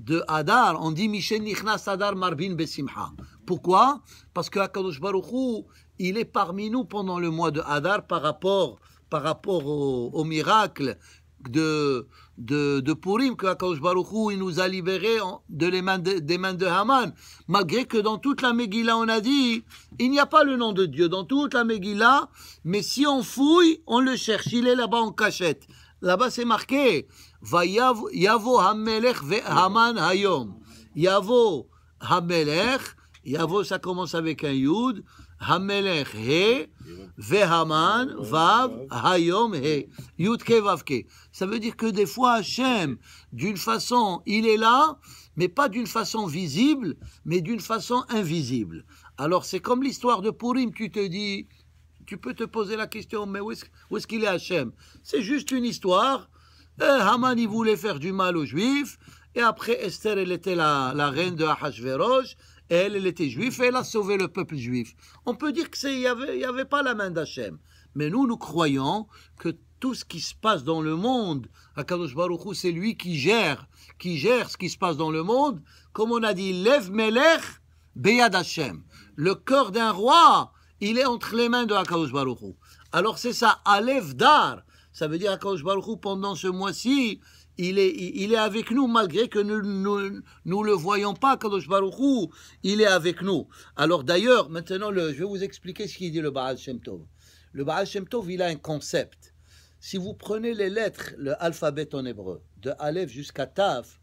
de Hadar, on dit Michel Nichnas Adar Marbin Besimha. Pourquoi Parce que Hakadosh Baruch il est parmi nous pendant le mois de Hadar par rapport, par rapport au, miracle de, de, Purim que Baruchou il nous a libérés de les mains des mains de Haman. Malgré que dans toute la Megillah, on a dit, il n'y a pas le nom de Dieu dans toute la Megillah, mais si on fouille, on le cherche. Il est là-bas en cachette. Là-bas, c'est marqué Yavo Hamelech Haman Hayom. Yavo Hamelech. Yavo, ça commence avec un Yud. Ça veut dire que des fois Hachem, d'une façon, il est là, mais pas d'une façon visible, mais d'une façon invisible. Alors c'est comme l'histoire de Purim, tu te dis, tu peux te poser la question, mais où est-ce qu'il est Hachem C'est juste une histoire. Et euh, Haman, il voulait faire du mal aux Juifs, et après Esther, elle était la, la reine de Ahashverosh, elle, elle était juive et elle a sauvé le peuple juif. On peut dire qu'il n'y avait, y avait pas la main d'Hachem. Mais nous, nous croyons que tout ce qui se passe dans le monde, Akadosh Baruch c'est lui qui gère, qui gère ce qui se passe dans le monde. Comme on a dit, lève Melech, Beyad Hachem ». Le cœur d'un roi, il est entre les mains de Akadosh Alors c'est ça, Alev Dar. Ça veut dire Akadosh Baruch pendant ce mois-ci, il est, avec nous malgré que nous ne nous, le voyons pas, Kadosh Hu, il est avec nous. Alors d'ailleurs, maintenant, je vais vous expliquer ce qu'il dit le Baal Shem Tov. Le Baal Shem Tov, il a un concept. Si vous prenez les lettres, le alphabet en hébreu, de Aleph jusqu'à Taf,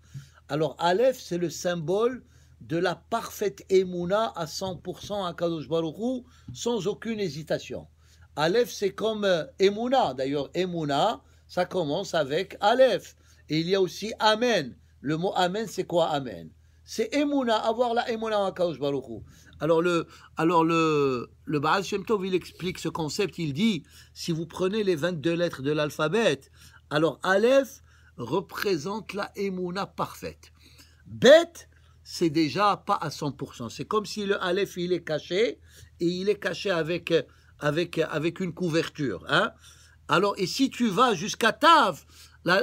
alors Aleph, c'est le symbole de la parfaite Emouna à 100% à Kadosh Hu, sans aucune hésitation. Aleph, c'est comme Emouna. Euh, d'ailleurs, Emouna, ça commence avec Aleph. Et il y a aussi Amen. Le mot Amen, c'est quoi Amen C'est Emouna, avoir la Emouna en Kaosh Alors le, alors le, le Baal Shem il explique ce concept. Il dit, si vous prenez les 22 lettres de l'alphabet, alors Aleph représente la Emouna parfaite. Bet, c'est déjà pas à 100%. C'est comme si le Aleph, il est caché, et il est caché avec, avec, avec une couverture. Hein? alors, et si tu vas jusqu'à Tav,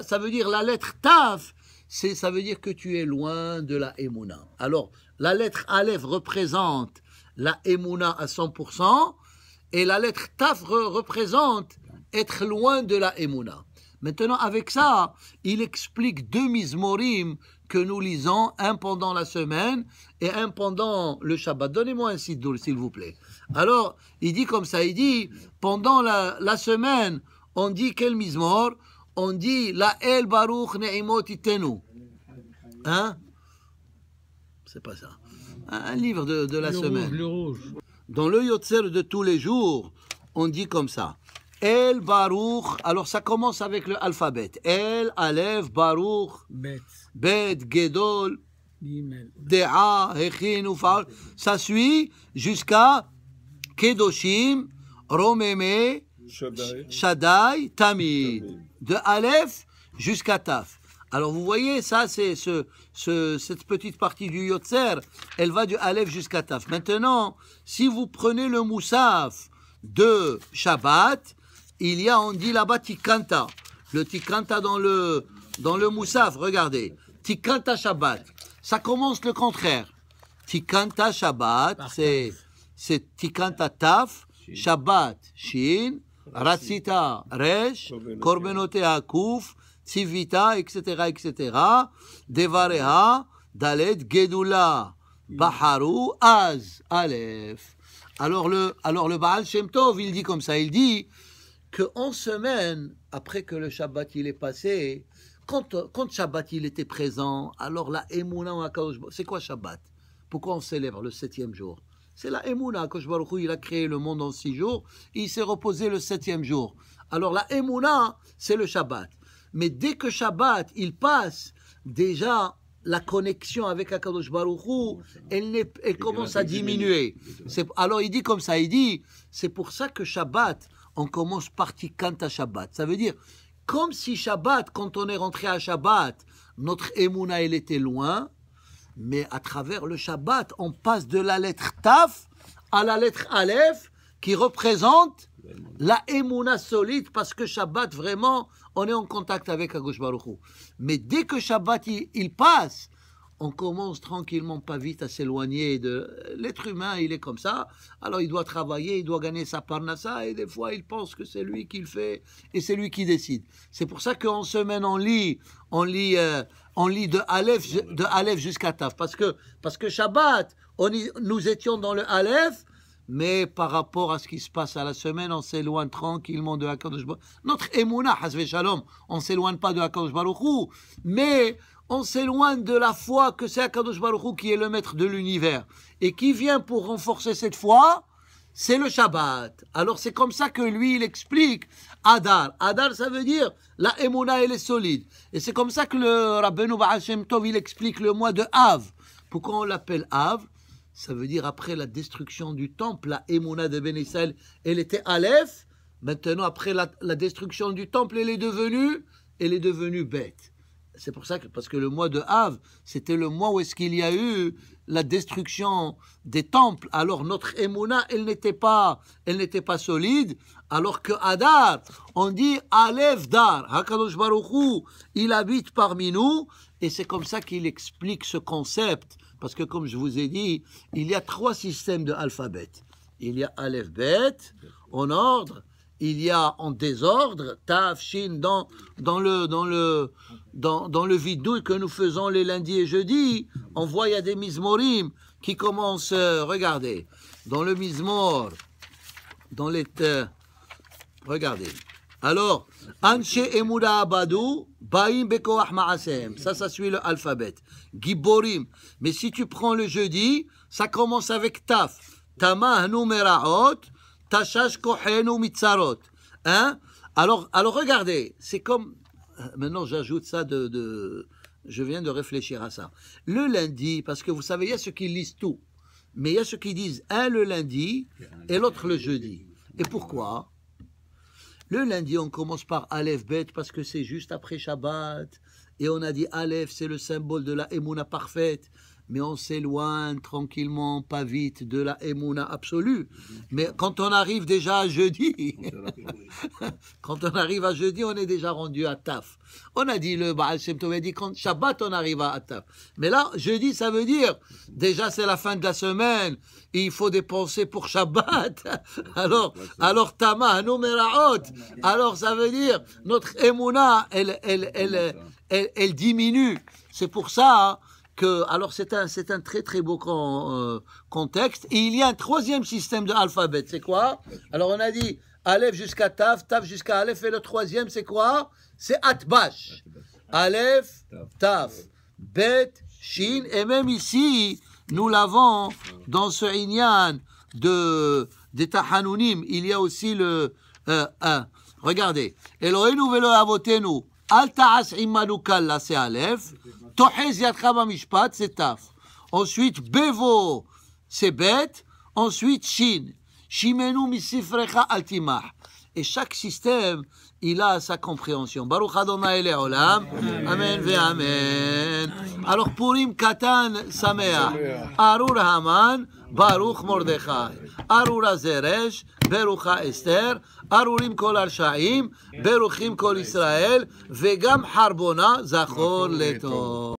ça veut dire la lettre Taf, c'est, ça veut dire que tu es loin de la Emouna. Alors, la lettre Aleph représente la Emouna à 100%, et la lettre Taf représente être loin de la Emouna. Maintenant, avec ça, il explique deux Mizmorim que nous lisons, un pendant la semaine et un pendant le Shabbat. Donnez-moi un sidoul, s'il vous plaît. Alors, il dit comme ça, il dit, pendant la, la semaine, on dit quel Mizmor on dit la El Baruch Ne'imot Itenu. Hein C'est pas ça. Un, livre de, la semaine. le rouge. Dans le Yotzer de tous les jours, on dit comme ça. El Baruch, alors ça commence avec le alphabet. El, alef Baruch, Bet, Bet Gedol, Dea, Hechin, Ufar » Ça suit jusqu'à Kedoshim, Romeme, Shaddai, Tamid de Aleph jusqu'à Taf. Alors vous voyez, ça c'est ce, cette petite partie du Yotzer, elle va du Aleph jusqu'à Taf. Maintenant, si vous prenez le Moussaf de Shabbat, il y a, on dit là-bas Tikanta. Le Tikanta dans le, dans le Moussaf, regardez. Tikanta Shabbat. Ça commence le contraire. Tikanta Shabbat, c'est Tikanta Taf, Shabbat, Shin, Ratsita, Resh, Korbenotea, Kouf, Tzivita, etc., etc., Devareha, Dalet, Gedula, mm. Baharu, Az, Alef. Alors le, alors le Baal Shem Tov, il dit comme ça, il dit que en semaine, après que le Shabbat il est passé, quand, quand Shabbat il était présent, alors la Emouna c'est quoi Shabbat Pourquoi on célèbre le septième jour c'est la Emouna. Hu, il a créé le monde en six jours. il s'est reposé le septième jour. Alors la Emouna, c'est le Shabbat. Mais dès que Shabbat, il passe, déjà, la connexion avec Akadosh elle, elle commence à diminuer. Alors il dit comme ça, il dit, c'est pour ça que Shabbat, on commence parti à Shabbat. Ça veut dire, comme si Shabbat, quand on est rentré à Shabbat, notre Emouna, elle était loin, mais à travers le Shabbat, on passe de la lettre Taf à la lettre Aleph qui représente la Emouna solide parce que Shabbat, vraiment, on est en contact avec Agush Baruch Mais dès que Shabbat, il passe on commence tranquillement, pas vite, à s'éloigner de l'être humain. Il est comme ça. Alors il doit travailler, il doit gagner sa ça, et des fois il pense que c'est lui qui le fait et c'est lui qui décide. C'est pour ça qu'en semaine on lit, on lit, on euh, lit de Aleph, de Aleph jusqu'à Taf, parce que parce que Shabbat, on nous étions dans le Aleph. Mais par rapport à ce qui se passe à la semaine, on s'éloigne tranquillement de Hakadosh Baruch Notre Emouna, Hasve Shalom, on s'éloigne pas de Hakadosh Baruch mais on s'éloigne de la foi que c'est Akadosh Baruch qui est le maître de l'univers. Et qui vient pour renforcer cette foi C'est le Shabbat. Alors c'est comme ça que lui, il explique Adar. Adar, ça veut dire la Emouna, elle est solide. Et c'est comme ça que le Rabbeinu Baal Tov, il explique le mois de Av. Pourquoi on l'appelle Av Ça veut dire après la destruction du temple, la Emouna de Ben elle était Aleph. Maintenant, après la, destruction du temple, elle est devenue, elle est devenue bête. C'est pour ça que, parce que le mois de Av, c'était le mois où est-ce qu'il y a eu la destruction des temples. Alors notre Emouna, elle n'était pas, elle n'était pas solide. Alors que Adar, on dit Alef Dar, Hakadosh Baruchou, il habite parmi nous. Et c'est comme ça qu'il explique ce concept. Parce que comme je vous ai dit, il y a trois systèmes de alphabet. Il y a alphabet en ordre il y a en désordre, Taf, Shin, dans, dans, le, dans, le, dans, le que nous faisons les lundis et jeudis, on voit il y a des mismorim qui commencent, euh, regardez, dans le mismor, dans les... Euh, regardez. Alors, Anche Emura Abadou, Baim Bekoah Maasem. Ça, ça suit l'alphabet, alphabet. Giborim. Mais si tu prends le jeudi, ça commence avec Taf. Tamah Numeraot. Tachash Kohenu Mitzarot. Hein alors, alors regardez, c'est comme. Maintenant, j'ajoute ça de, Je viens de réfléchir à ça. Le lundi, parce que vous savez, il y a ceux qui lisent tout. Mais il y a ceux qui disent un le lundi et l'autre le jeudi. Et pourquoi Le lundi, on commence par Aleph Bet parce que c'est juste après Shabbat. Et on a dit Aleph, c'est le symbole de la Emouna parfaite mais on s'éloigne tranquillement, pas vite, de la émouna absolue. Mais quand on arrive déjà à jeudi, quand on arrive à jeudi, on est déjà rendu à taf. On a dit le Baal Shem Tov, dit quand Shabbat, on arrive à taf. Mais là, jeudi, ça veut dire, déjà c'est la fin de la semaine, il faut dépenser pour Shabbat. Alors, alors Tama, alors ça veut dire, notre émouna, elle, elle, elle, elle, diminue. C'est pour ça, hein, alors c'est un, c'est un très très beau euh, contexte. Et il y a un troisième système de c'est quoi Alors on a dit Aleph jusqu'à Taf, Taf jusqu'à Aleph, et le troisième c'est quoi C'est Atbash. Aleph, Taf, Bet, Shin, et même ici, nous l'avons dans ce Inyan de, des Tahanounim, il y a aussi le 1. Euh, Regardez. Elohenu velo avotenu. alta ta'as là, c'est Aleph. Tohez yadcha c'est taf. Ensuite, bevo, c'est bête. Ensuite, shin. Shimenu misifrecha altimah. Et chaque système, il a sa compréhension. Baruch Adonai le Olam. Amen ve Amen. Alors, Purim Katan Samea. Arur Haman. Baruch Mordechai. Arur Azeresh. ברוכה אסתר, ארורים כל הרשעים, כן. ברוכים כל כן. ישראל, וגם חרבונה זכור לטוב.